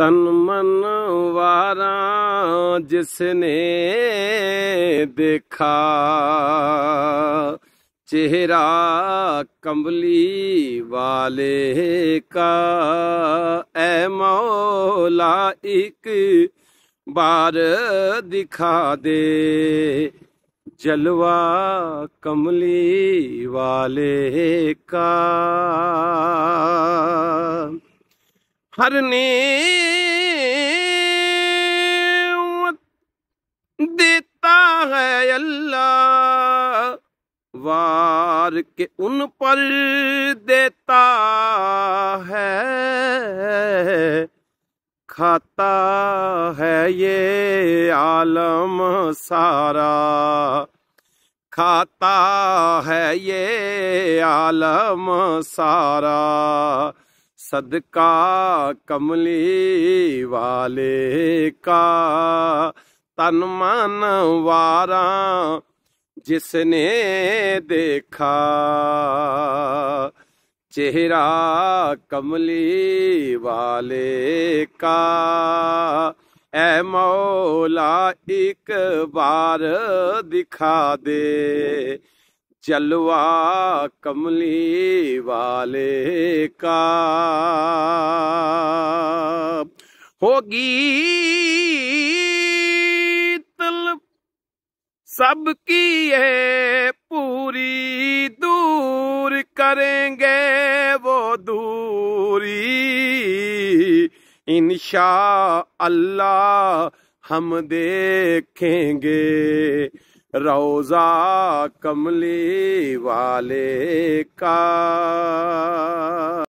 ਤਨ ਮਨ ਵਾਰਾ ਜਿਸ ਨੇ ਦੇਖਾ ਚਿਹਰਾ ਕੰਬਲੀ ਵਾਲੇ ਕਾ ਐ ਮੌਲਾ ਇੱਕ ਬਾਰ ਦਿਖਾ ਦੇ ਜਲਵਾ ਕਮਲੀ ਵਾਲੇ ਕਾ ਹਰ ਨੇ अल्लाह वार के उन पर देता है खाता है ये आलम सारा खाता है ये आलम सारा सदका कमली वाले का तन मन वारा जिसने देखा चेहरा कमली वाले का ए मौला एक बार दिखा दे जलवा कमली वाले का होगी सबकी है पूरी दूर करेंगे वो दूरी इनशा अल्लाह हम देखेंगे रोजा कमली वाले का